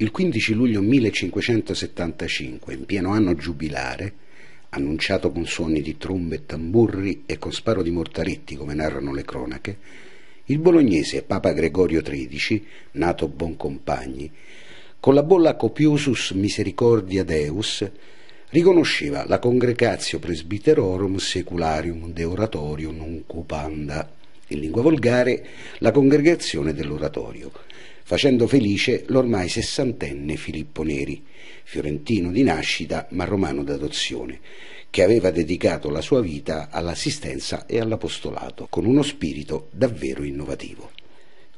Il 15 luglio 1575, in pieno anno giubilare, annunciato con suoni di trombe e tamburri e con sparo di mortaretti, come narrano le cronache, il bolognese Papa Gregorio XIII, nato Boncompagni, con la bolla Copiosus Misericordia Deus, riconosceva la Congregatio Presbiterorum Secularium de Oratorium Uncupanda in lingua volgare, la congregazione dell'oratorio, facendo felice l'ormai sessantenne Filippo Neri, fiorentino di nascita ma romano d'adozione, che aveva dedicato la sua vita all'assistenza e all'apostolato con uno spirito davvero innovativo.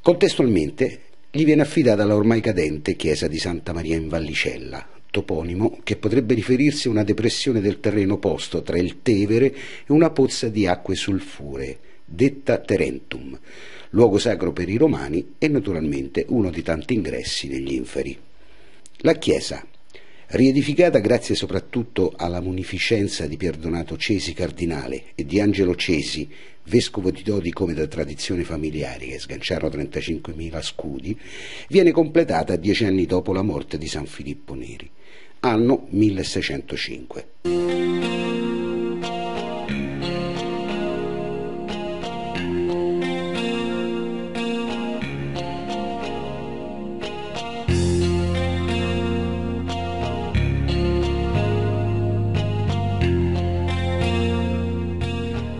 Contestualmente gli viene affidata la ormai cadente chiesa di Santa Maria in Vallicella, toponimo che potrebbe riferirsi a una depressione del terreno posto tra il Tevere e una pozza di acque sulfuree detta Terentum, luogo sacro per i romani e naturalmente uno dei tanti ingressi negli inferi. La chiesa, riedificata grazie soprattutto alla munificenza di Pierdonato Cesi cardinale e di Angelo Cesi, vescovo di Dodi come da tradizione familiare che sganciarono 35.000 scudi, viene completata dieci anni dopo la morte di San Filippo Neri, anno 1605.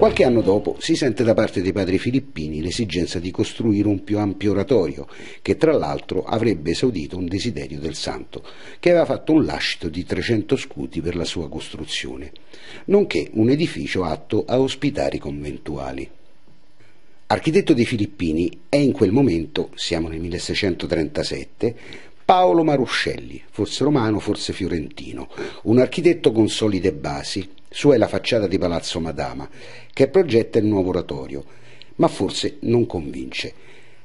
Qualche anno dopo si sente da parte dei padri filippini l'esigenza di costruire un più ampio oratorio, che tra l'altro avrebbe esaudito un desiderio del santo, che aveva fatto un lascito di 300 scuti per la sua costruzione, nonché un edificio atto a ospitare i conventuali. Architetto dei Filippini è in quel momento, siamo nel 1637, Paolo Maruscelli, forse romano, forse fiorentino, un architetto con solide basi, sua è la facciata di Palazzo Madama, che progetta il nuovo oratorio, ma forse non convince,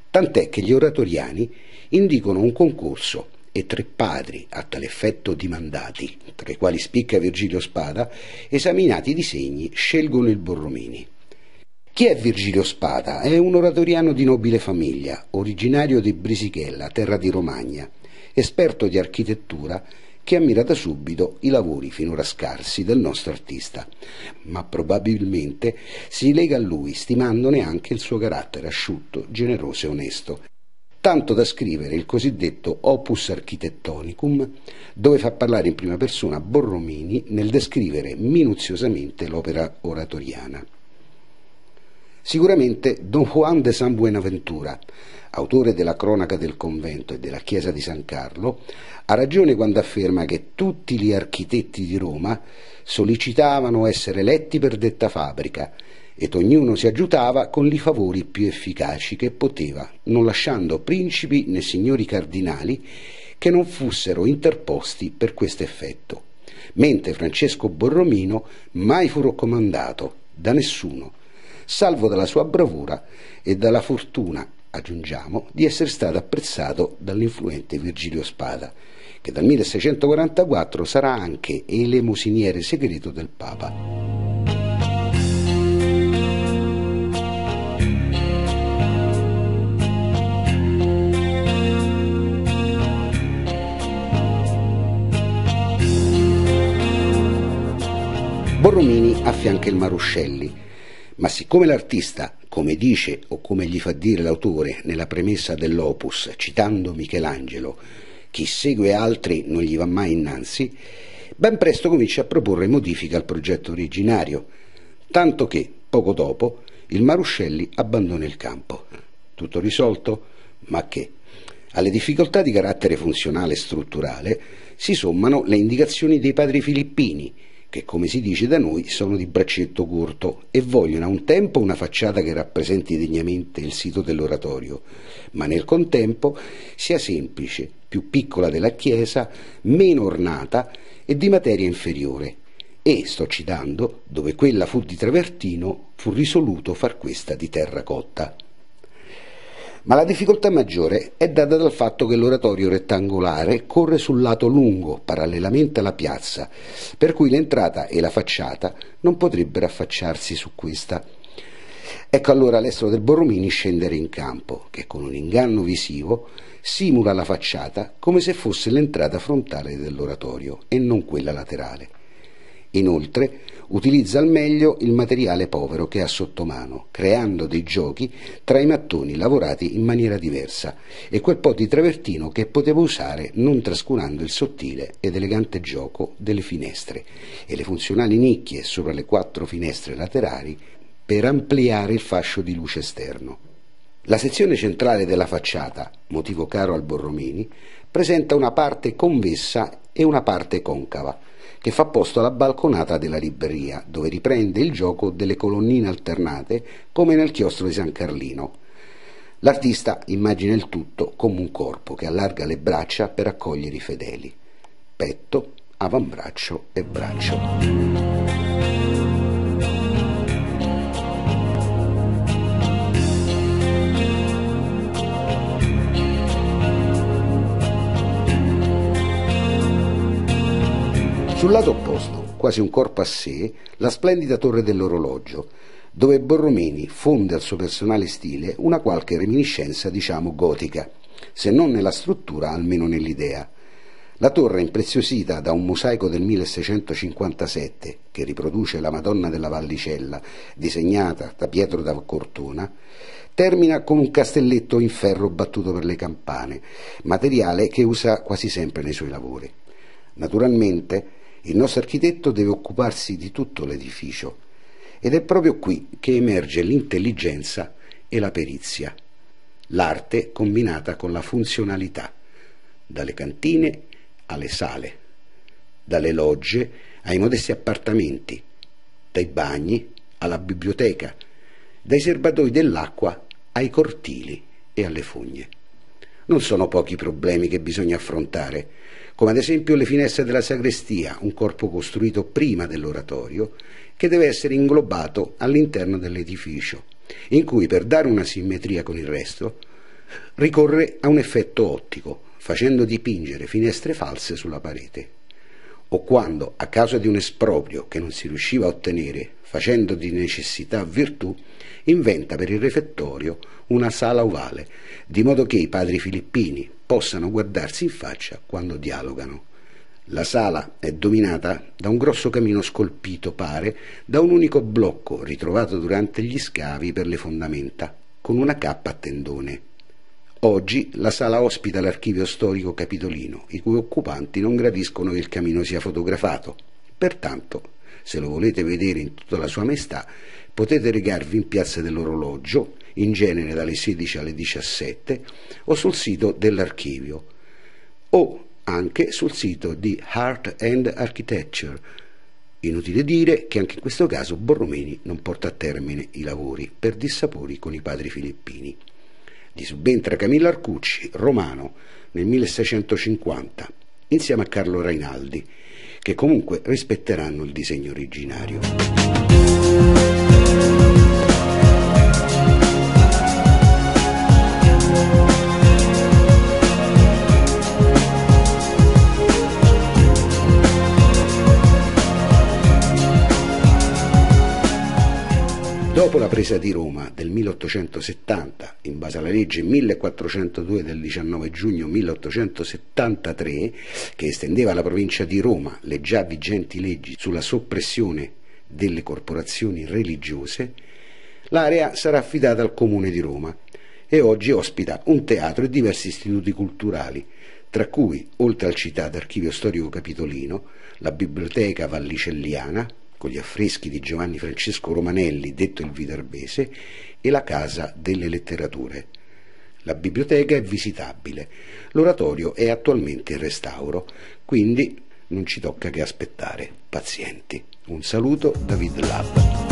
tant'è che gli oratoriani indicano un concorso e tre padri a tal effetto dimandati, tra i quali spicca Virgilio Spada, esaminati i disegni, scelgono il Borromini. Chi è Virgilio Spada? È un oratoriano di nobile famiglia, originario di Brisichella, terra di Romagna esperto di architettura che ammira da subito i lavori finora scarsi del nostro artista, ma probabilmente si lega a lui stimandone anche il suo carattere asciutto, generoso e onesto, tanto da scrivere il cosiddetto opus architettonicum, dove fa parlare in prima persona Borromini nel descrivere minuziosamente l'opera oratoriana. Sicuramente Don Juan de San Buenaventura autore della cronaca del convento e della chiesa di San Carlo, ha ragione quando afferma che tutti gli architetti di Roma sollecitavano essere eletti per detta fabbrica ed ognuno si aggiutava con i favori più efficaci che poteva, non lasciando principi né signori cardinali che non fossero interposti per questo effetto, mentre Francesco Borromino mai fu raccomandato da nessuno, salvo dalla sua bravura e dalla fortuna aggiungiamo, di essere stato apprezzato dall'influente Virgilio Spada, che dal 1644 sarà anche elemosiniere segreto del Papa. Borromini affianca il Maruscelli, ma siccome l'artista come dice o come gli fa dire l'autore nella premessa dell'opus, citando Michelangelo, chi segue altri non gli va mai innanzi, ben presto comincia a proporre modifiche al progetto originario, tanto che, poco dopo, il Maruscelli abbandona il campo. Tutto risolto? Ma che? Alle difficoltà di carattere funzionale e strutturale si sommano le indicazioni dei padri filippini, che come si dice da noi sono di braccetto corto e vogliono a un tempo una facciata che rappresenti degnamente il sito dell'oratorio, ma nel contempo sia semplice, più piccola della chiesa, meno ornata e di materia inferiore. E, sto citando, dove quella fu di travertino, fu risoluto far questa di terracotta ma la difficoltà maggiore è data dal fatto che l'oratorio rettangolare corre sul lato lungo, parallelamente alla piazza, per cui l'entrata e la facciata non potrebbero affacciarsi su questa. Ecco allora l'estero del Borromini scendere in campo, che con un inganno visivo simula la facciata come se fosse l'entrata frontale dell'oratorio e non quella laterale. Inoltre, utilizza al meglio il materiale povero che ha sotto mano, creando dei giochi tra i mattoni lavorati in maniera diversa e quel po' di travertino che poteva usare non trascurando il sottile ed elegante gioco delle finestre e le funzionali nicchie sopra le quattro finestre laterali per ampliare il fascio di luce esterno. La sezione centrale della facciata, motivo caro al Borromini, presenta una parte convessa e una parte concava, che fa posto alla balconata della libreria, dove riprende il gioco delle colonnine alternate come nel chiostro di San Carlino. L'artista immagina il tutto come un corpo che allarga le braccia per accogliere i fedeli. Petto, avambraccio e braccio. Sul lato opposto, quasi un corpo a sé, la splendida torre dell'orologio, dove Borromini fonde al suo personale stile una qualche reminiscenza, diciamo, gotica, se non nella struttura, almeno nell'idea. La torre, impreziosita da un mosaico del 1657 che riproduce la Madonna della Vallicella, disegnata da Pietro da Cortona, termina con un castelletto in ferro battuto per le campane, materiale che usa quasi sempre nei suoi lavori. Naturalmente il nostro architetto deve occuparsi di tutto l'edificio ed è proprio qui che emerge l'intelligenza e la perizia, l'arte combinata con la funzionalità, dalle cantine alle sale, dalle logge ai modesti appartamenti, dai bagni alla biblioteca, dai serbatoi dell'acqua ai cortili e alle fogne. Non sono pochi i problemi che bisogna affrontare, come ad esempio le finestre della sagrestia, un corpo costruito prima dell'oratorio, che deve essere inglobato all'interno dell'edificio, in cui per dare una simmetria con il resto ricorre a un effetto ottico, facendo dipingere finestre false sulla parete o quando, a causa di un esproprio che non si riusciva a ottenere, facendo di necessità virtù, inventa per il refettorio una sala ovale, di modo che i padri filippini possano guardarsi in faccia quando dialogano. La sala è dominata da un grosso camino scolpito, pare, da un unico blocco ritrovato durante gli scavi per le fondamenta, con una cappa a tendone. Oggi la sala ospita l'archivio storico capitolino, i cui occupanti non gradiscono che il camino sia fotografato. Pertanto, se lo volete vedere in tutta la sua maestà, potete regarvi in Piazza dell'Orologio, in genere dalle 16 alle 17, o sul sito dell'archivio, o anche sul sito di Art and Architecture. Inutile dire che anche in questo caso Borromini non porta a termine i lavori per dissapori con i padri filippini gli subentra Camillo Arcucci, romano, nel 1650, insieme a Carlo Rainaldi, che comunque rispetteranno il disegno originario. Dopo la presa di Roma del 1870, in base alla legge 1402 del 19 giugno 1873, che estendeva alla provincia di Roma le già vigenti leggi sulla soppressione delle corporazioni religiose, l'area sarà affidata al Comune di Roma e oggi ospita un teatro e diversi istituti culturali, tra cui, oltre al citato archivio storico capitolino, la biblioteca vallicelliana, con gli affreschi di Giovanni Francesco Romanelli, detto il Vidarbese, e la Casa delle Letterature. La biblioteca è visitabile, l'oratorio è attualmente in restauro, quindi non ci tocca che aspettare, pazienti. Un saluto, David Lab.